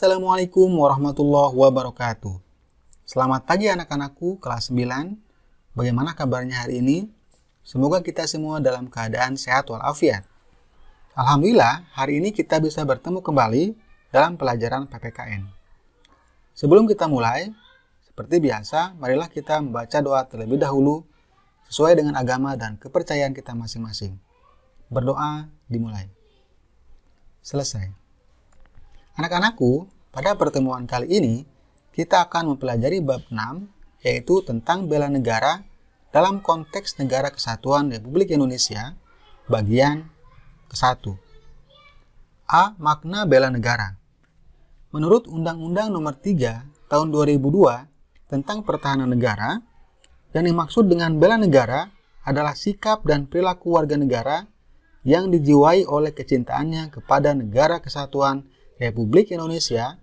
Assalamualaikum warahmatullahi wabarakatuh. Selamat pagi anak-anakku kelas 9. Bagaimana kabarnya hari ini? Semoga kita semua dalam keadaan sehat walafiat. Alhamdulillah, hari ini kita bisa bertemu kembali dalam pelajaran PPKN. Sebelum kita mulai, seperti biasa, marilah kita membaca doa terlebih dahulu sesuai dengan agama dan kepercayaan kita masing-masing. Berdoa dimulai. Selesai. Anak-anakku, pada pertemuan kali ini kita akan mempelajari bab 6 yaitu tentang bela negara dalam konteks negara kesatuan Republik Indonesia bagian ke-1. A. Makna bela negara. Menurut Undang-Undang Nomor 3 Tahun 2002 tentang Pertahanan Negara, yang dimaksud dengan bela negara adalah sikap dan perilaku warga negara yang dijiwai oleh kecintaannya kepada negara kesatuan Republik Indonesia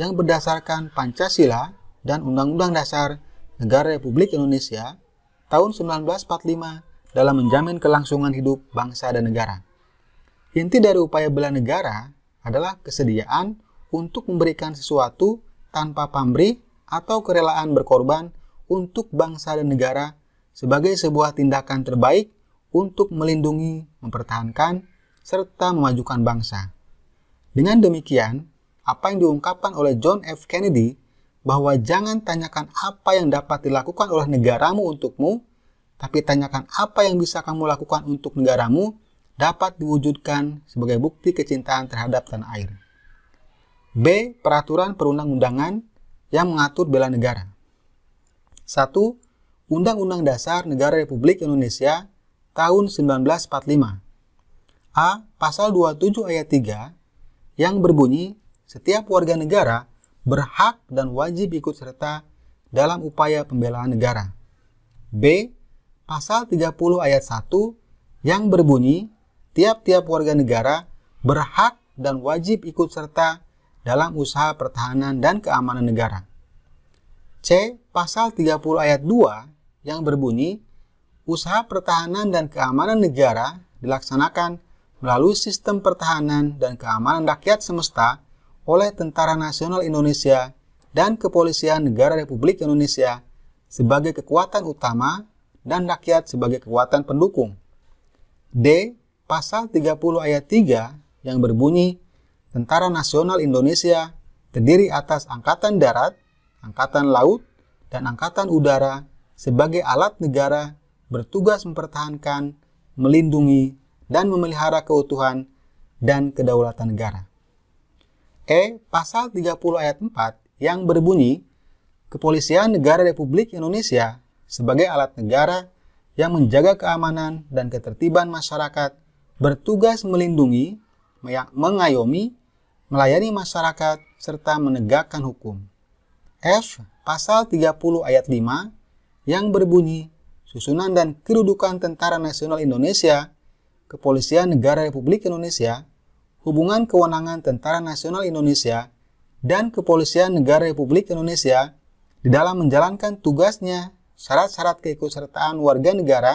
yang berdasarkan Pancasila dan Undang-Undang Dasar Negara Republik Indonesia tahun 1945 dalam menjamin kelangsungan hidup bangsa dan negara. Inti dari upaya bela negara adalah kesediaan untuk memberikan sesuatu tanpa pamrih atau kerelaan berkorban untuk bangsa dan negara sebagai sebuah tindakan terbaik untuk melindungi, mempertahankan, serta memajukan bangsa. Dengan demikian, apa yang diungkapkan oleh John F. Kennedy bahwa jangan tanyakan apa yang dapat dilakukan oleh negaramu untukmu, tapi tanyakan apa yang bisa kamu lakukan untuk negaramu dapat diwujudkan sebagai bukti kecintaan terhadap tanah air. B. Peraturan perundang-undangan yang mengatur bela negara. 1. Undang-Undang Dasar Negara Republik Indonesia tahun 1945. A. Pasal 27 ayat 3 yang berbunyi setiap warga negara berhak dan wajib ikut serta dalam upaya pembelaan negara. B. Pasal 30 ayat 1 yang berbunyi tiap-tiap warga negara berhak dan wajib ikut serta dalam usaha pertahanan dan keamanan negara. C. Pasal 30 ayat 2 yang berbunyi usaha pertahanan dan keamanan negara dilaksanakan melalui sistem pertahanan dan keamanan rakyat semesta oleh Tentara Nasional Indonesia dan Kepolisian Negara Republik Indonesia sebagai kekuatan utama dan rakyat sebagai kekuatan pendukung. D. Pasal 30 ayat 3 yang berbunyi Tentara Nasional Indonesia terdiri atas Angkatan Darat, Angkatan Laut, dan Angkatan Udara sebagai alat negara bertugas mempertahankan, melindungi, dan memelihara keutuhan dan kedaulatan negara. E. Pasal 30 ayat 4 yang berbunyi, Kepolisian Negara Republik Indonesia sebagai alat negara yang menjaga keamanan dan ketertiban masyarakat bertugas melindungi, mengayomi, melayani masyarakat, serta menegakkan hukum. F. Pasal 30 ayat 5 yang berbunyi, Susunan dan kedudukan Tentara Nasional Indonesia Kepolisian Negara Republik Indonesia, Hubungan Kewenangan Tentara Nasional Indonesia, dan Kepolisian Negara Republik Indonesia di dalam menjalankan tugasnya syarat-syarat keikutsertaan warga negara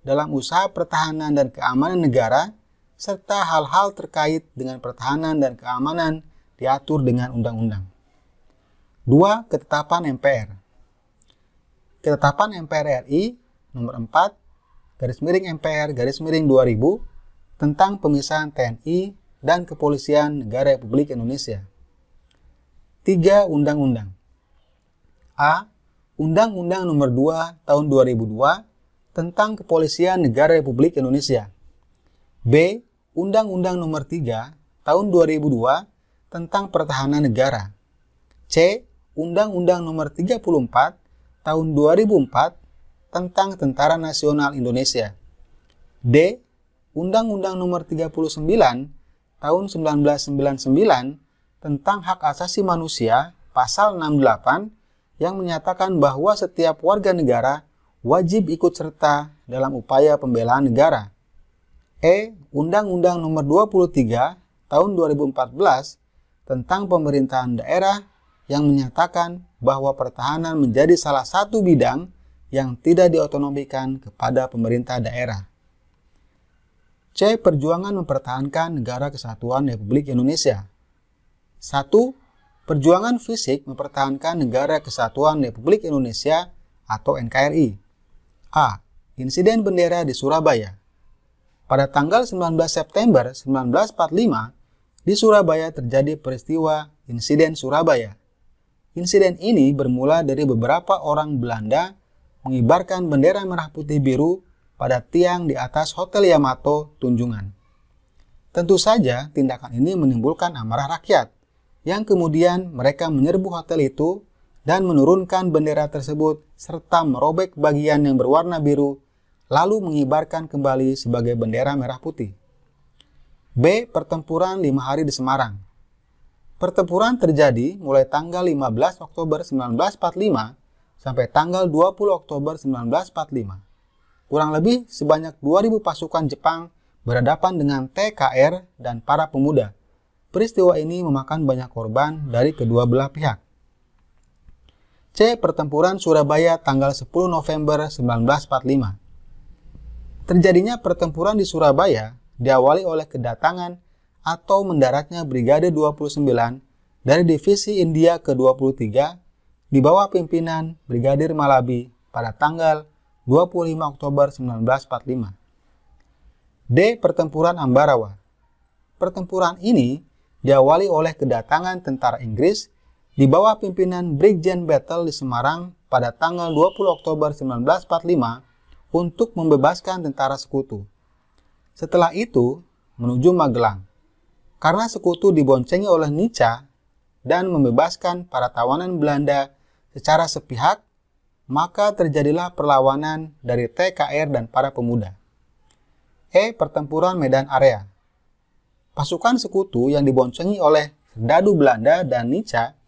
dalam usaha pertahanan dan keamanan negara serta hal-hal terkait dengan pertahanan dan keamanan diatur dengan undang-undang. 2. Ketetapan MPR Ketetapan MPR RI nomor 4 garis miring MPR garis miring 2000 tentang pemisahan TNI dan Kepolisian Negara Republik Indonesia. 3. Undang-Undang A. Undang-Undang Nomor 2 Tahun 2002 tentang Kepolisian Negara Republik Indonesia. B. Undang-Undang Nomor 3 Tahun 2002 tentang Pertahanan Negara. C. Undang-Undang Nomor 34 Tahun 2004 tentang Tentara Nasional Indonesia. D. Undang-Undang Nomor 39 Tahun 1999 tentang Hak Asasi Manusia Pasal 68 yang menyatakan bahwa setiap warga negara wajib ikut serta dalam upaya pembelaan negara. E. Undang-Undang Nomor 23 Tahun 2014 tentang Pemerintahan Daerah yang menyatakan bahwa pertahanan menjadi salah satu bidang yang tidak diotonomikan kepada pemerintah daerah. C. Perjuangan mempertahankan negara kesatuan Republik Indonesia. 1. Perjuangan fisik mempertahankan negara kesatuan Republik Indonesia atau NKRI. A. Insiden bendera di Surabaya. Pada tanggal 19 September 1945, di Surabaya terjadi peristiwa Insiden Surabaya. Insiden ini bermula dari beberapa orang Belanda mengibarkan bendera merah putih biru pada tiang di atas Hotel Yamato Tunjungan. Tentu saja tindakan ini menimbulkan amarah rakyat, yang kemudian mereka menyerbu hotel itu dan menurunkan bendera tersebut serta merobek bagian yang berwarna biru, lalu mengibarkan kembali sebagai bendera merah putih. B. Pertempuran 5 hari di Semarang Pertempuran terjadi mulai tanggal 15 Oktober 1945 sampai tanggal 20 Oktober 1945. Kurang lebih sebanyak 2.000 pasukan Jepang berhadapan dengan TKR dan para pemuda. Peristiwa ini memakan banyak korban dari kedua belah pihak. C. Pertempuran Surabaya tanggal 10 November 1945. Terjadinya pertempuran di Surabaya diawali oleh kedatangan atau mendaratnya Brigade 29 dari Divisi India ke-23 di bawah pimpinan Brigadir Malabi pada tanggal 25 Oktober 1945. D. Pertempuran Ambarawa Pertempuran ini diawali oleh kedatangan tentara Inggris di bawah pimpinan Brigjen Battle di Semarang pada tanggal 20 Oktober 1945 untuk membebaskan tentara sekutu. Setelah itu, menuju Magelang. Karena sekutu diboncengi oleh Nica dan membebaskan para tawanan Belanda secara sepihak, maka terjadilah perlawanan dari TKR dan para pemuda. E. Pertempuran Medan Area Pasukan sekutu yang diboncengi oleh Dadu Belanda dan Nica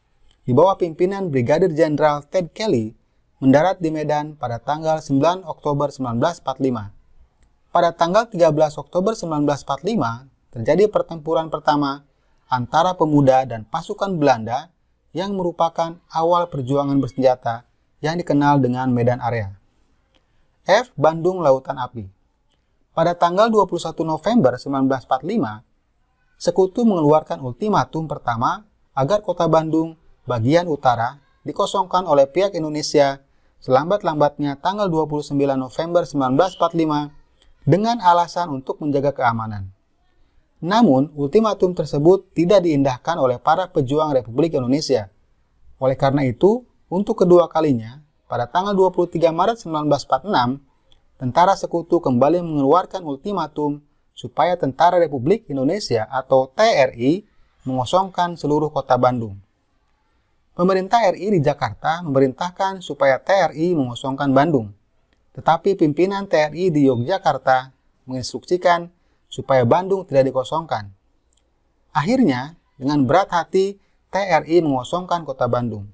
di bawah pimpinan Brigadir Jenderal Ted Kelly mendarat di Medan pada tanggal 9 Oktober 1945. Pada tanggal 13 Oktober 1945, terjadi pertempuran pertama antara pemuda dan pasukan Belanda yang merupakan awal perjuangan bersenjata yang dikenal dengan Medan Area. F. Bandung Lautan Api Pada tanggal 21 November 1945, Sekutu mengeluarkan ultimatum pertama agar kota Bandung bagian utara dikosongkan oleh pihak Indonesia selambat-lambatnya tanggal 29 November 1945 dengan alasan untuk menjaga keamanan. Namun, ultimatum tersebut tidak diindahkan oleh para pejuang Republik Indonesia. Oleh karena itu, untuk kedua kalinya, pada tanggal 23 Maret 1946, tentara sekutu kembali mengeluarkan ultimatum supaya Tentara Republik Indonesia atau TRI mengosongkan seluruh kota Bandung. Pemerintah RI di Jakarta memerintahkan supaya TRI mengosongkan Bandung. Tetapi pimpinan TRI di Yogyakarta menginstruksikan supaya Bandung tidak dikosongkan. Akhirnya, dengan berat hati, TRI mengosongkan kota Bandung.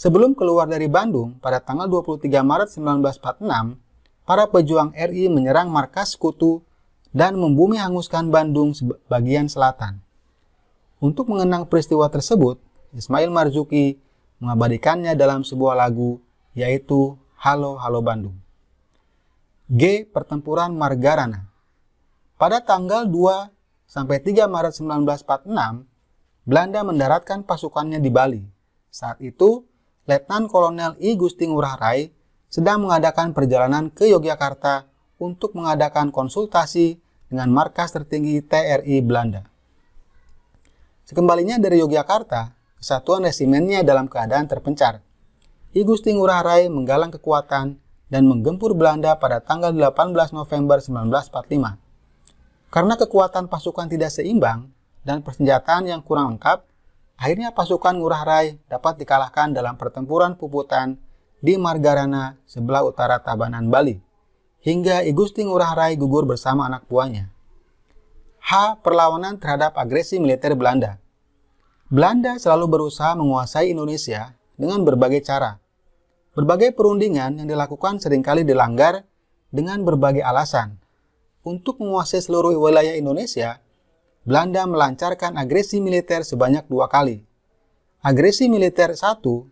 Sebelum keluar dari Bandung pada tanggal 23 Maret 1946, para pejuang RI menyerang markas sekutu dan membumi hanguskan Bandung bagian selatan. Untuk mengenang peristiwa tersebut, Ismail Marzuki mengabadikannya dalam sebuah lagu yaitu Halo Halo Bandung. G. Pertempuran Margarana pada tanggal 2 sampai 3 Maret 1946, Belanda mendaratkan pasukannya di Bali. Saat itu, Letnan Kolonel I Gusti Ngurah Rai sedang mengadakan perjalanan ke Yogyakarta untuk mengadakan konsultasi dengan markas tertinggi TRI Belanda. Sekembalinya dari Yogyakarta, kesatuan resimennya dalam keadaan terpencar. I Gusti Ngurah Rai menggalang kekuatan dan menggempur Belanda pada tanggal 18 November 1945 karena kekuatan pasukan tidak seimbang dan persenjataan yang kurang lengkap, akhirnya pasukan Ngurah Rai dapat dikalahkan dalam pertempuran puputan di Margarana sebelah utara Tabanan Bali, hingga I Gusti Ngurah Rai gugur bersama anak buahnya. H. Perlawanan terhadap agresi militer Belanda Belanda selalu berusaha menguasai Indonesia dengan berbagai cara. Berbagai perundingan yang dilakukan seringkali dilanggar dengan berbagai alasan, untuk menguasai seluruh wilayah Indonesia, Belanda melancarkan agresi militer sebanyak dua kali. Agresi militer satu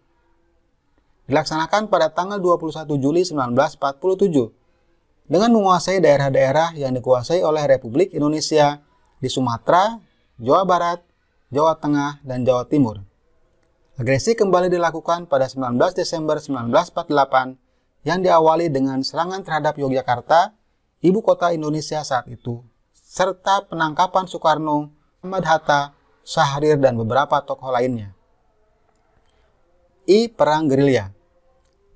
dilaksanakan pada tanggal 21 Juli 1947 dengan menguasai daerah-daerah yang dikuasai oleh Republik Indonesia di Sumatera, Jawa Barat, Jawa Tengah, dan Jawa Timur. Agresi kembali dilakukan pada 19 Desember 1948 yang diawali dengan serangan terhadap Yogyakarta ibu kota Indonesia saat itu, serta penangkapan Soekarno, Ahmad Hatta, Syahrir, dan beberapa tokoh lainnya. I. Perang Gerilya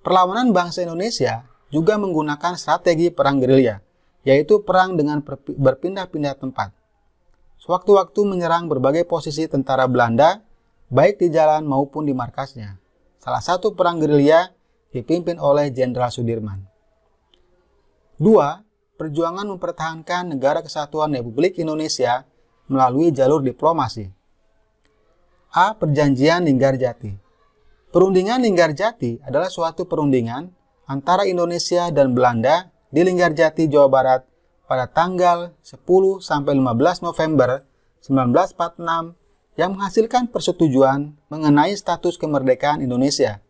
Perlawanan bangsa Indonesia juga menggunakan strategi perang gerilya, yaitu perang dengan berpindah-pindah tempat. Sewaktu-waktu menyerang berbagai posisi tentara Belanda, baik di jalan maupun di markasnya. Salah satu perang gerilya dipimpin oleh Jenderal Sudirman. 2 perjuangan mempertahankan negara kesatuan Republik Indonesia melalui jalur diplomasi. A. Perjanjian Linggarjati Perundingan Linggarjati adalah suatu perundingan antara Indonesia dan Belanda di Linggarjati, Jawa Barat pada tanggal 10 15 November 1946 yang menghasilkan persetujuan mengenai status kemerdekaan Indonesia.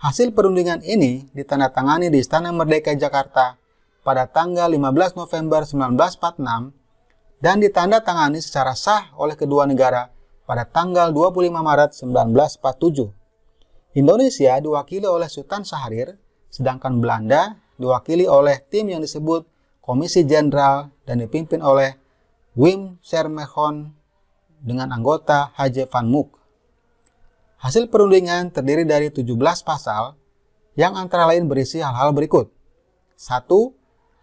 Hasil perundingan ini ditandatangani di Istana Merdeka Jakarta pada tanggal 15 November 1946 dan ditandatangani secara sah oleh kedua negara pada tanggal 25 Maret 1947. Indonesia diwakili oleh Sultan saharir sedangkan Belanda diwakili oleh tim yang disebut Komisi Jenderal dan dipimpin oleh Wim Sermehon dengan anggota H.J. van Mook. Hasil perundingan terdiri dari 17 pasal yang antara lain berisi hal-hal berikut. 1.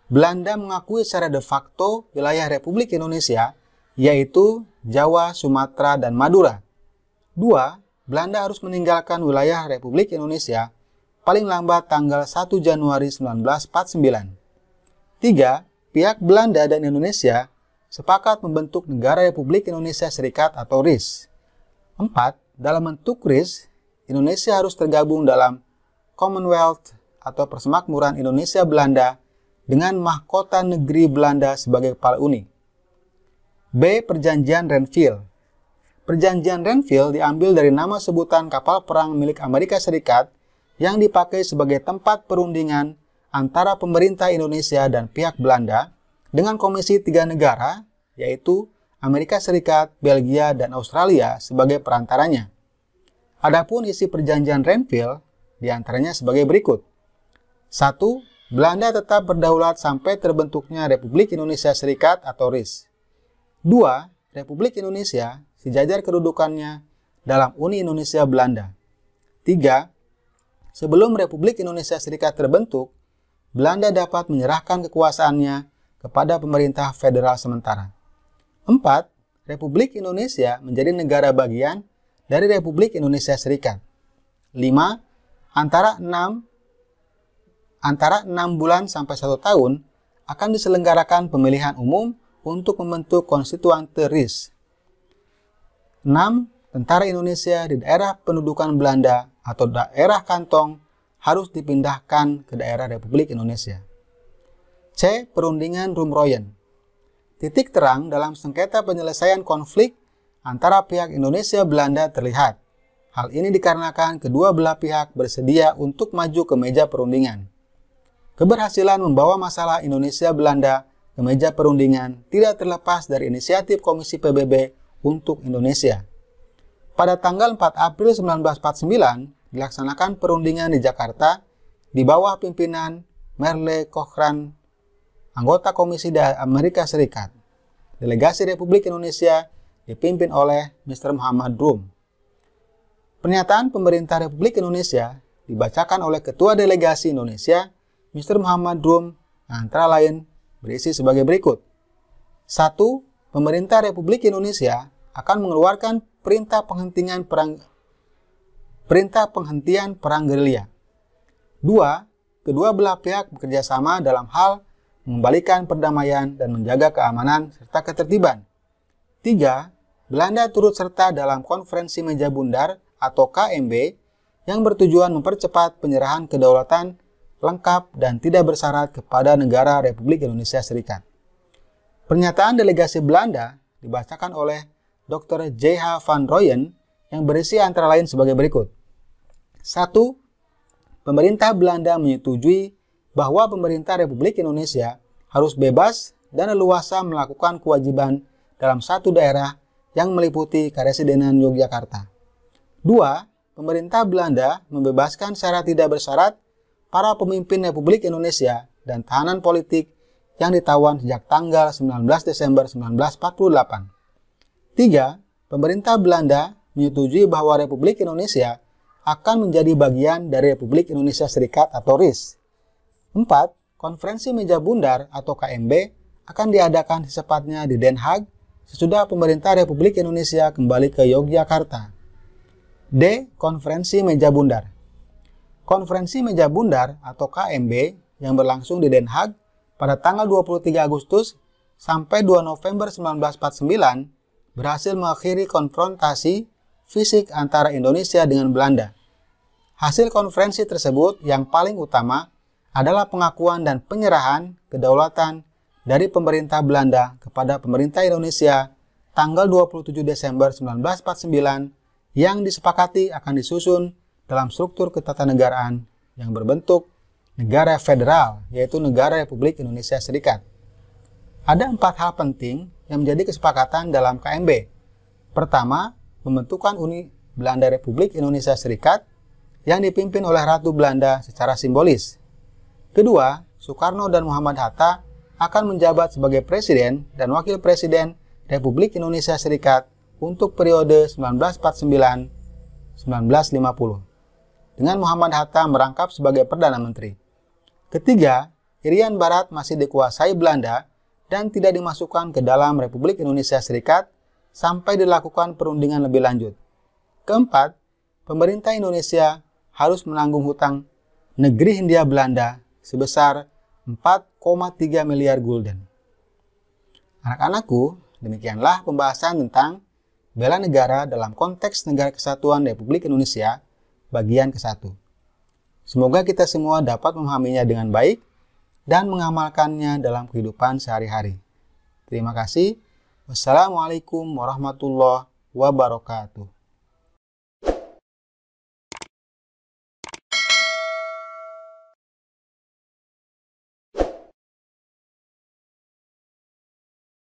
Belanda mengakui secara de facto wilayah Republik Indonesia, yaitu Jawa, Sumatera, dan Madura. Dua, Belanda harus meninggalkan wilayah Republik Indonesia paling lambat tanggal 1 Januari 1949. Tiga, Pihak Belanda dan Indonesia sepakat membentuk Negara Republik Indonesia Serikat atau RIS. Empat, Dalam bentuk RIS, Indonesia harus tergabung dalam Commonwealth atau Persemakmuran Indonesia Belanda dengan mahkota negeri Belanda sebagai kepala uni. B. Perjanjian Renville Perjanjian Renville diambil dari nama sebutan kapal perang milik Amerika Serikat yang dipakai sebagai tempat perundingan antara pemerintah Indonesia dan pihak Belanda dengan komisi tiga negara, yaitu Amerika Serikat, Belgia, dan Australia sebagai perantaranya. Adapun isi perjanjian Renville diantaranya sebagai berikut. 1. Belanda tetap berdaulat sampai terbentuknya Republik Indonesia Serikat atau RIS. 2. Republik Indonesia sejajar kedudukannya dalam Uni Indonesia Belanda. 3. Sebelum Republik Indonesia Serikat terbentuk, Belanda dapat menyerahkan kekuasaannya kepada pemerintah federal sementara. 4. Republik Indonesia menjadi negara bagian dari Republik Indonesia Serikat. 5. Antara 6 antara 6 bulan sampai 1 tahun akan diselenggarakan pemilihan umum untuk membentuk konstituan teris. 6. Tentara Indonesia di daerah pendudukan Belanda atau daerah kantong harus dipindahkan ke daerah Republik Indonesia. C. Perundingan Rumroyen Titik terang dalam sengketa penyelesaian konflik antara pihak Indonesia Belanda terlihat. Hal ini dikarenakan kedua belah pihak bersedia untuk maju ke meja perundingan. Keberhasilan membawa masalah Indonesia Belanda ke meja perundingan tidak terlepas dari inisiatif Komisi PBB untuk Indonesia. Pada tanggal 4 April 1949 dilaksanakan perundingan di Jakarta di bawah pimpinan Merle Cochran, anggota Komisi Amerika Serikat. Delegasi Republik Indonesia dipimpin oleh Mr. Muhammad Drum. Pernyataan pemerintah Republik Indonesia dibacakan oleh Ketua Delegasi Indonesia Mr. Muhammad Drum antara lain berisi sebagai berikut. 1. Pemerintah Republik Indonesia akan mengeluarkan perintah penghentian perang perintah penghentian perang gerilya. 2. Kedua belah pihak bekerja sama dalam hal mengembalikan perdamaian dan menjaga keamanan serta ketertiban. 3. Belanda turut serta dalam konferensi meja bundar atau KMB yang bertujuan mempercepat penyerahan kedaulatan lengkap, dan tidak bersyarat kepada negara Republik Indonesia Serikat. Pernyataan delegasi Belanda dibacakan oleh Dr. J.H. van Royen yang berisi antara lain sebagai berikut. 1. Pemerintah Belanda menyetujui bahwa pemerintah Republik Indonesia harus bebas dan leluasa melakukan kewajiban dalam satu daerah yang meliputi Karesidenan Yogyakarta. 2. Pemerintah Belanda membebaskan secara tidak bersyarat para pemimpin Republik Indonesia dan tahanan politik yang ditawan sejak tanggal 19 Desember 1948. 3. Pemerintah Belanda menyetujui bahwa Republik Indonesia akan menjadi bagian dari Republik Indonesia Serikat atau RIS. 4. Konferensi Meja Bundar atau KMB akan diadakan secepatnya di Den Haag sesudah pemerintah Republik Indonesia kembali ke Yogyakarta. D. Konferensi Meja Bundar Konferensi Meja Bundar atau KMB yang berlangsung di Den Haag pada tanggal 23 Agustus sampai 2 November 1949 berhasil mengakhiri konfrontasi fisik antara Indonesia dengan Belanda. Hasil konferensi tersebut yang paling utama adalah pengakuan dan penyerahan kedaulatan dari pemerintah Belanda kepada pemerintah Indonesia tanggal 27 Desember 1949 yang disepakati akan disusun dalam struktur ketatanegaraan yang berbentuk negara federal, yaitu negara Republik Indonesia Serikat. Ada empat hal penting yang menjadi kesepakatan dalam KMB. Pertama, pembentukan Uni Belanda Republik Indonesia Serikat yang dipimpin oleh Ratu Belanda secara simbolis. Kedua, Soekarno dan Muhammad Hatta akan menjabat sebagai Presiden dan Wakil Presiden Republik Indonesia Serikat untuk periode 1949-1950 dengan Muhammad Hatta merangkap sebagai Perdana Menteri. Ketiga, Irian Barat masih dikuasai Belanda dan tidak dimasukkan ke dalam Republik Indonesia Serikat sampai dilakukan perundingan lebih lanjut. Keempat, pemerintah Indonesia harus menanggung hutang negeri Hindia Belanda sebesar 4,3 miliar gulden. Anak-anakku, demikianlah pembahasan tentang bela negara dalam konteks negara kesatuan Republik Indonesia bagian ke-1. Semoga kita semua dapat memahaminya dengan baik dan mengamalkannya dalam kehidupan sehari-hari. Terima kasih. Wassalamualaikum warahmatullahi wabarakatuh.